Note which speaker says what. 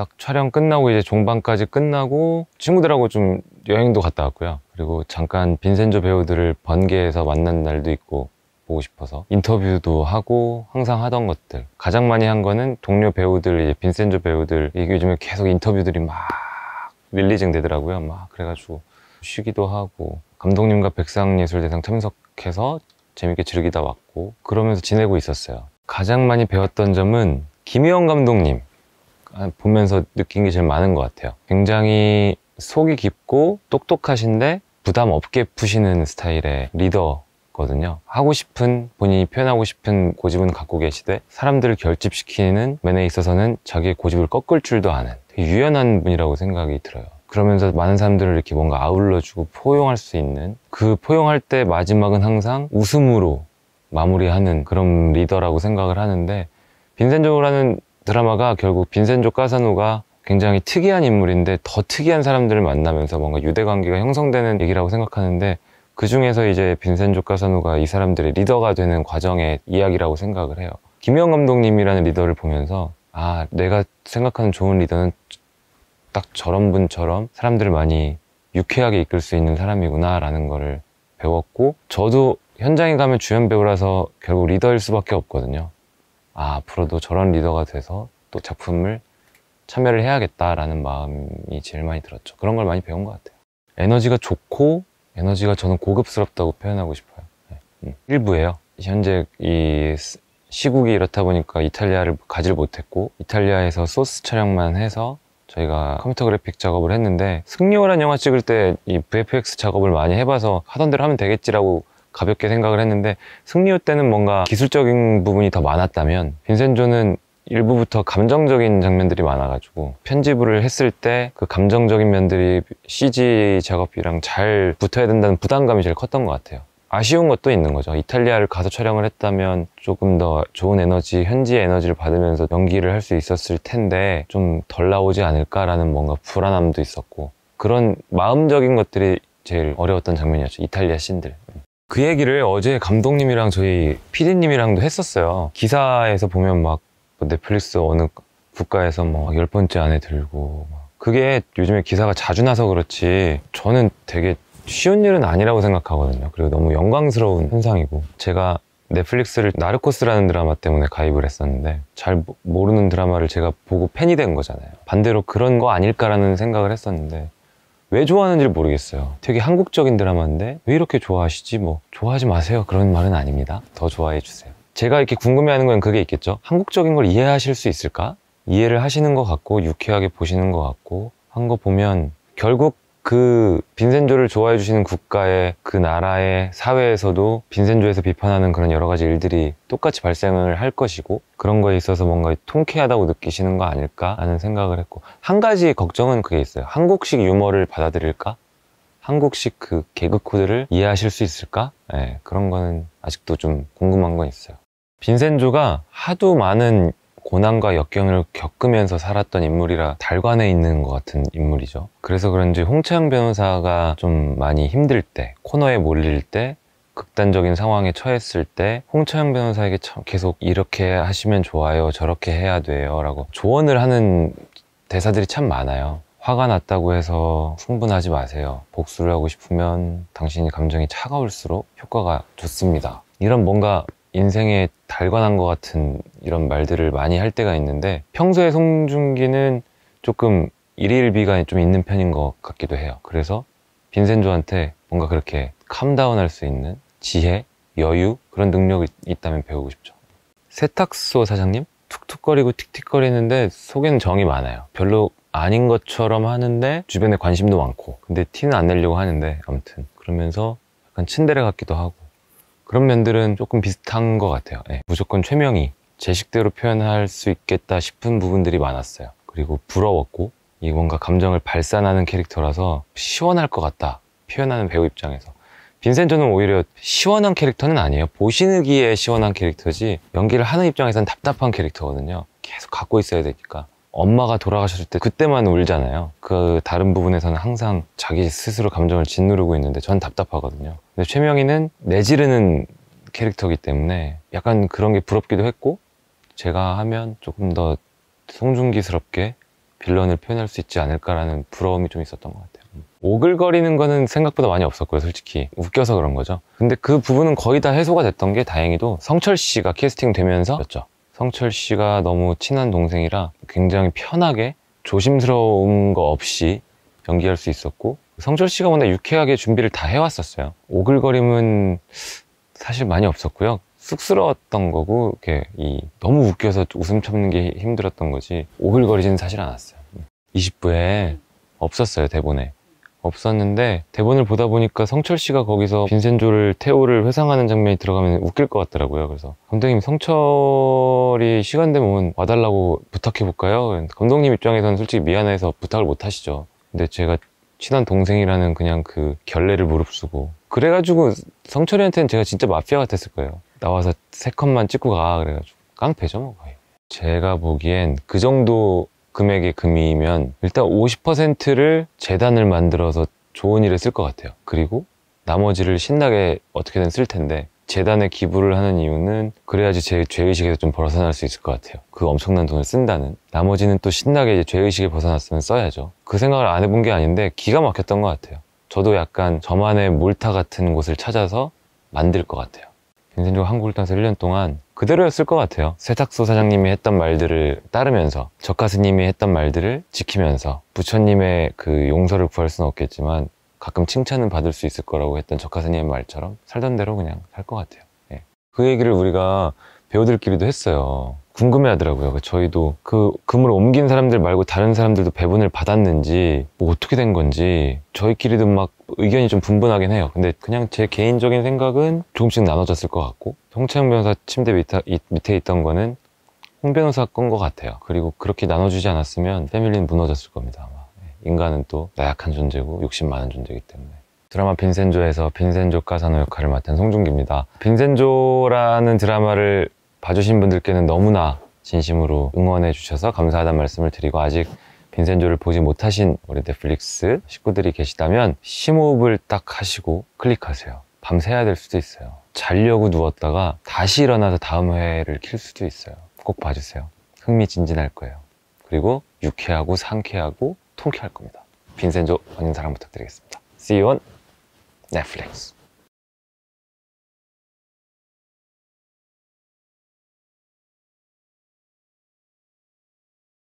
Speaker 1: 딱 촬영 끝나고 이제 종방까지 끝나고 친구들하고 좀 여행도 갔다 왔고요. 그리고 잠깐 빈센조 배우들을 번개에서 만난 날도 있고 보고 싶어서 인터뷰도 하고 항상 하던 것들 가장 많이 한 거는 동료 배우들 이제 빈센조 배우들 이게 요즘에 계속 인터뷰들이 막 릴리징 되더라고요. 막 그래가지고 쉬기도 하고 감독님과 백상예술대상 참석해서 재밌게 즐기다 왔고 그러면서 지내고 있었어요. 가장 많이 배웠던 점은 김희원 감독님 보면서 느낀 게 제일 많은 것 같아요. 굉장히 속이 깊고 똑똑하신데 부담 없게 푸시는 스타일의 리더거든요. 하고 싶은 본인이 표현하고 싶은 고집은 갖고 계시되 사람들을 결집시키는 면에 있어서는 자기의 고집을 꺾을 줄도 아는 유연한 분이라고 생각이 들어요. 그러면서 많은 사람들을 이렇게 뭔가 아울러주고 포용할 수 있는 그 포용할 때 마지막은 항상 웃음으로 마무리하는 그런 리더라고 생각을 하는데 빈센 조라는 드라마가 결국 빈센조 까사노가 굉장히 특이한 인물인데 더 특이한 사람들을 만나면서 뭔가 유대 관계가 형성되는 얘기라고 생각하는데 그 중에서 이제 빈센조 까사노가 이 사람들의 리더가 되는 과정의 이야기라고 생각을 해요. 김영 감독님이라는 리더를 보면서 아 내가 생각하는 좋은 리더는 딱 저런 분처럼 사람들을 많이 유쾌하게 이끌 수 있는 사람이구나라는 거를 배웠고 저도 현장에 가면 주연 배우라서 결국 리더일 수밖에 없거든요. 아, 앞으로도 저런 리더가 돼서 또 작품을 참여를 해야겠다라는 마음이 제일 많이 들었죠. 그런 걸 많이 배운 것 같아요. 에너지가 좋고 에너지가 저는 고급스럽다고 표현하고 싶어요. 네. 음. 일부예요. 현재 이 시국이 이렇다 보니까 이탈리아를 가지를 못했고 이탈리아에서 소스 촬영만 해서 저희가 컴퓨터 그래픽 작업을 했는데 승리호란 영화 찍을 때 이 VFX 작업을 많이 해봐서 하던 대로 하면 되겠지라고 가볍게 생각을 했는데 승리호 때는 뭔가 기술적인 부분이 더 많았다면 빈센조는 일부부터 감정적인 장면들이 많아가지고 편집을 했을 때 그 감정적인 면들이 CG 작업이랑 잘 붙어야 된다는 부담감이 제일 컸던 것 같아요 아쉬운 것도 있는 거죠 이탈리아를 가서 촬영을 했다면 조금 더 좋은 에너지 현지의 에너지를 받으면서 연기를 할 수 있었을 텐데 좀 덜 나오지 않을까라는 뭔가 불안함도 있었고 그런 마음적인 것들이 제일 어려웠던 장면이었죠 이탈리아 신들 그 얘기를 어제 감독님이랑 저희 피디님이랑도 했었어요. 기사에서 보면 막 뭐 넷플릭스 어느 국가에서 뭐열 번째 안에 들고 그게 요즘에 기사가 자주 나서 그렇지 저는 되게 쉬운 일은 아니라고 생각하거든요. 그리고 너무 영광스러운 현상이고 제가 넷플릭스를 나르코스라는 드라마 때문에 가입을 했었는데 잘 모르는 드라마를 제가 보고 팬이 된 거잖아요. 반대로 그런 거 아닐까라는 생각을 했었는데 왜 좋아하는지 모르겠어요 되게 한국적인 드라마인데 왜 이렇게 좋아하시지 뭐 좋아하지 마세요 그런 말은 아닙니다 더 좋아해 주세요 제가 이렇게 궁금해하는 건 그게 있겠죠 한국적인 걸 이해하실 수 있을까? 이해를 하시는 것 같고 유쾌하게 보시는 것 같고 한 거 보면 결국 그 빈센조를 좋아해 주시는 국가의 그 나라의 사회에서도 빈센조에서 비판하는 그런 여러 가지 일들이 똑같이 발생을 할 것이고 그런 거에 있어서 뭔가 통쾌하다고 느끼시는 거 아닐까 하는 생각을 했고 한 가지 걱정은 그게 있어요 한국식 유머를 받아들일까? 한국식 그 개그 코드를 이해하실 수 있을까? 네, 그런 거는 아직도 좀 궁금한 건 있어요 빈센조가 하도 많은 고난과 역경을 겪으면서 살았던 인물이라 달관에 있는 것 같은 인물이죠. 그래서 그런지 홍채영 변호사가 좀 많이 힘들 때, 코너에 몰릴 때, 극단적인 상황에 처했을 때 홍채영 변호사에게 계속 이렇게 하시면 좋아요, 저렇게 해야 돼요 라고 조언을 하는 대사들이 참 많아요. 화가 났다고 해서 충분하지 마세요. 복수를 하고 싶으면 당신이 감정이 차가울수록 효과가 좋습니다. 이런 뭔가 인생에 달관한 것 같은 이런 말들을 많이 할 때가 있는데 평소에 송중기는 조금 일일비가 좀 있는 편인 것 같기도 해요. 그래서 빈센조한테 뭔가 그렇게 캄다운할 수 있는 지혜, 여유 그런 능력이 있다면 배우고 싶죠. 세탁소 사장님? 툭툭거리고 틱틱거리는데 속에는 정이 많아요. 별로 아닌 것처럼 하는데 주변에 관심도 많고 근데 티는 안 내려고 하는데 아무튼 그러면서 약간 친데레 같기도 하고 그런 면들은 조금 비슷한 것 같아요 네. 무조건 최명이 제 식대로 표현할 수 있겠다 싶은 부분들이 많았어요 그리고 부러웠고 이 뭔가 감정을 발산하는 캐릭터라서 시원할 것 같다 표현하는 배우 입장에서 빈센조는 오히려 시원한 캐릭터는 아니에요 보시기에 시원한 캐릭터지 연기를 하는 입장에서는 답답한 캐릭터거든요 계속 갖고 있어야 되니까 엄마가 돌아가셨을 때 그때만 울잖아요 그 다른 부분에서는 항상 자기 스스로 감정을 짓누르고 있는데 전 답답하거든요 근데 최명희는 내지르는 캐릭터기 때문에 약간 그런 게 부럽기도 했고 제가 하면 조금 더 송중기스럽게 빌런을 표현할 수 있지 않을까라는 부러움이 좀 있었던 것 같아요 음. 오글거리는 거는 생각보다 많이 없었고요 솔직히 웃겨서 그런 거죠 근데 그 부분은 거의 다 해소가 됐던 게 다행히도 성철 씨가 캐스팅 되면서였죠 성철 씨가 너무 친한 동생이라 굉장히 편하게 조심스러운 거 없이 연기할 수 있었고 성철 씨가 워낙 유쾌하게 준비를 다 해왔었어요. 오글거림은 사실 많이 없었고요. 쑥스러웠던 거고 이렇게 이 너무 웃겨서 웃음 참는 게 힘들었던 거지 오글거리지는 사실 않았어요. 20부에 없었어요 대본에 없었는데 대본을 보다 보니까 성철 씨가 거기서 빈센조를 태호를 회상하는 장면이 들어가면 웃길 것 같더라고요. 그래서 감독님 성철이 시간 되면 와달라고 부탁해 볼까요? 감독님 입장에서는 솔직히 미안해서 부탁을 못 하시죠. 근데 제가 친한 동생이라는 그냥 그 결례를 무릅쓰고 그래가지고 성철이한테는 제가 진짜 마피아 같았을 거예요 나와서 세 컷만 찍고 가 그래가지고 깡패죠 뭐 거의 제가 보기엔 그 정도 금액의 금이면 일단 50%를 재단을 만들어서 좋은 일에 쓸 것 같아요 그리고 나머지를 신나게 어떻게든 쓸 텐데 재단에 기부를 하는 이유는 그래야지 제 죄의식에서 좀 벗어날 수 있을 것 같아요. 그 엄청난 돈을 쓴다는. 나머지는 또 신나게 이제 죄의식에 벗어났으면 써야죠. 그 생각을 안 해본 게 아닌데 기가 막혔던 것 같아요. 저도 약간 저만의 몰타 같은 곳을 찾아서 만들 것 같아요. 인생적으로 한국을 떠나서 1년 동안 그대로였을 것 같아요. 세탁소 사장님이 했던 말들을 따르면서, 저 가수님이 했던 말들을 지키면서, 부처님의 그 용서를 구할 수는 없겠지만, 가끔 칭찬은 받을 수 있을 거라고 했던 적카사님의 말처럼 살던 대로 그냥 살 것 같아요. 예. 그 얘기를 우리가 배우들끼리도 했어요. 궁금해 하더라고요. 그 저희도 그 금을 옮긴 사람들 말고 다른 사람들도 배분을 받았는지 뭐 어떻게 된 건지 저희끼리도 막 의견이 좀 분분하긴 해요. 근데 그냥 제 개인적인 생각은 조금씩 나눠졌을 것 같고 송채영 변호사 침대 밑에, 밑에 있던 거는 홍 변호사 건 것 같아요. 그리고 그렇게 나눠주지 않았으면 패밀리는 무너졌을 겁니다. 아마. 인간은 또 나약한 존재고 욕심 많은 존재이기 때문에 드라마 빈센조에서 빈센조 까사노 역할을 맡은 송중기입니다 빈센조라는 드라마를 봐주신 분들께는 너무나 진심으로 응원해 주셔서 감사하다는 말씀을 드리고 아직 빈센조를 보지 못하신 우리 넷플릭스 식구들이 계시다면 심호흡을 딱 하시고 클릭하세요 밤새야 될 수도 있어요 자려고 누웠다가 다시 일어나서 다음 회를 킬 수도 있어요 꼭 봐주세요 흥미진진할 거예요 그리고 유쾌하고 상쾌하고 통쾌할 겁니다. 빈센조 본인 사랑 부탁드리겠습니다. See you on Netflix.